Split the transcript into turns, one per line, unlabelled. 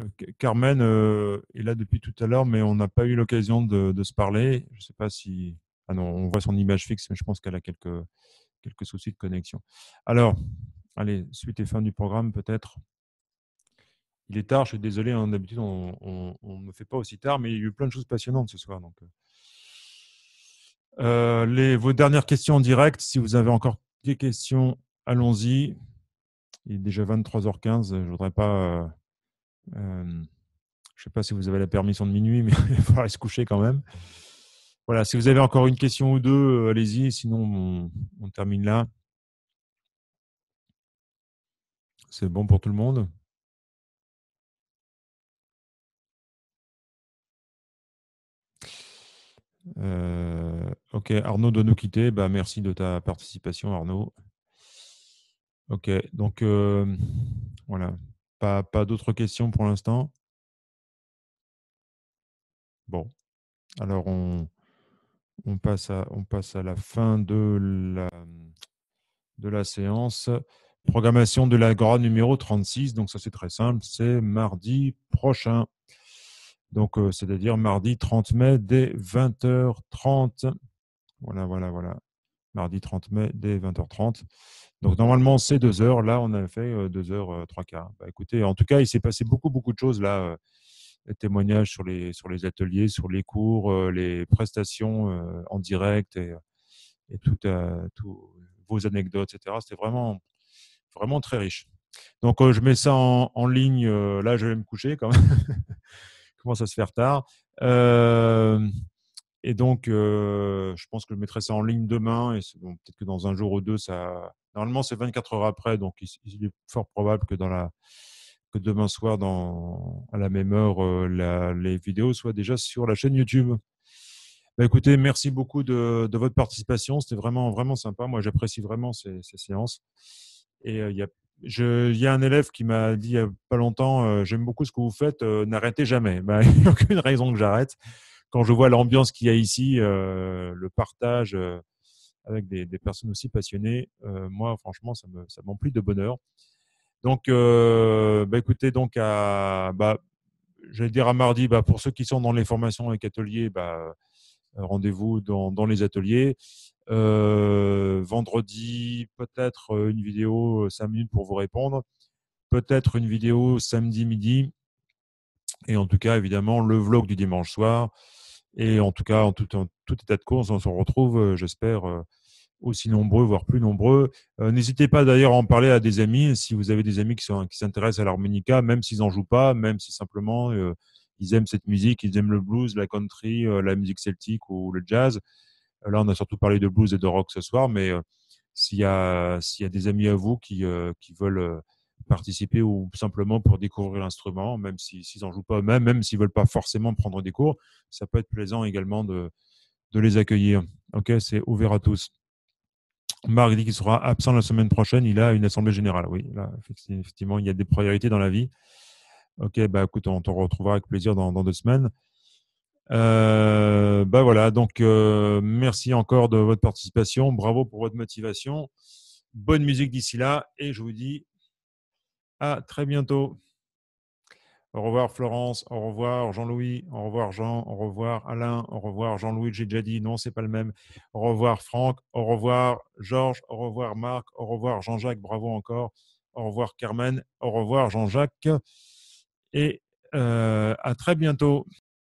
Euh, Carmen euh, est là depuis tout à l'heure, mais on n'a pas eu l'occasion de, se parler. Je ne sais pas si. Ah non, on voit son image fixe, mais je pense qu'elle a quelques, soucis de connexion. Alors, allez, suite et fin du programme, peut-être. Il est tard, je suis désolé, hein, d'habitude, on ne me fait pas aussi tard, mais il y a eu plein de choses passionnantes ce soir. Donc, euh. vos dernières questions en direct, si vous avez encore des questions, allons-y. Il est déjà 23h15, je ne voudrais pas. Euh, je ne sais pas si vous avez la permission de minuit, mais il va falloir se coucher quand même. Voilà, si vous avez encore une question ou deux, euh, allez-y, sinon on, termine là. C'est bon pour tout le monde euh, ok, Arnaud doit nous quitter. Bah, merci de ta participation, Arnaud. Ok, donc voilà. Pas, pas d'autres questions pour l'instant Bon. Alors, on, on, passe à, on passe à la fin de la, de la séance. Programmation de l'Agora numéro 36. Donc, ça, c'est très simple. C'est mardi prochain. Donc, euh, c'est-à-dire mardi 30 mai dès 20h30. Voilà, voilà, voilà mardi 30 mai dès 20h30. Donc normalement c'est deux heures. Là on a fait deux heures trois quarts. Bah, écoutez, en tout cas il s'est passé beaucoup beaucoup de choses là. les témoignages sur les sur les ateliers, sur les cours, les prestations en direct et, euh, et toutes euh, tout, vos anecdotes, etc. C'était vraiment vraiment très riche. Donc je mets ça en, ligne. là je vais me coucher quand même. Commence à se faire tard. Et donc, euh, je pense que je mettrai ça en ligne demain. Et peut-être que dans un jour ou deux, ça. Normalement, c'est 24 heures après, donc il, est fort probable que dans la que demain soir, dans, à la même heure, euh, la, les vidéos soient déjà sur la chaîne YouTube. Bah, écoutez, merci beaucoup de, votre participation. C'était vraiment vraiment sympa. Moi, j'apprécie vraiment ces, séances. Et euh, il y a il y a un élève qui m'a dit il n'y a pas longtemps, j'aime beaucoup ce que vous faites, n'arrêtez jamais. Bah, il n'y a aucune raison que j'arrête quand je vois l'ambiance qu'il y a ici, euh, le partage euh, avec des, personnes aussi passionnées, euh, moi, franchement, ça me ça m'emplit de bonheur. Donc, bah, écoutez, donc à bah, j'allais dire à mardi, bah, pour ceux qui sont dans les formations avec ateliers, bah, rendez-vous dans, les ateliers. vendredi, peut-être une vidéo 5 minutes pour vous répondre. Peut-être une vidéo samedi midi. Et en tout cas, évidemment, le vlog du dimanche soir. Et en tout cas, en tout, état de cause, on se retrouve, j'espère, aussi nombreux, voire plus nombreux. N'hésitez pas d'ailleurs à en parler à des amis, si vous avez des amis qui s'intéressent à l'harmonica, même s'ils n'en jouent pas, même si simplement ils aiment cette musique, ils aiment le blues, la country, la musique celtique ou le jazz. Là, on a surtout parlé de blues et de rock ce soir, mais s'il y, a des amis à vous qui veulent participer ou simplement pour découvrir l'instrument, même s'ils en n'en jouent pas eux-mêmes, même s'ils ne veulent pas forcément prendre des cours, ça peut être plaisant également de, de les accueillir. Ok, c'est ouvert à tous. Marc dit qu'il sera absent la semaine prochaine. Il a une assemblée générale. Oui, là, effectivement, il y a des priorités dans la vie. Ok, bah écoute, on te retrouvera avec plaisir dans, dans deux semaines. Euh, bah voilà, donc euh, merci encore de votre participation. Bravo pour votre motivation. Bonne musique d'ici là et je vous dis à très bientôt. Au revoir Florence, au revoir Jean-Louis, au revoir Jean, au revoir Alain, au revoir Jean-Louis, j'ai déjà dit non, c'est pas le même. Au revoir Franck, au revoir Georges, au revoir Marc, au revoir Jean-Jacques, bravo encore. Au revoir Carmen, au revoir Jean-Jacques et à très bientôt.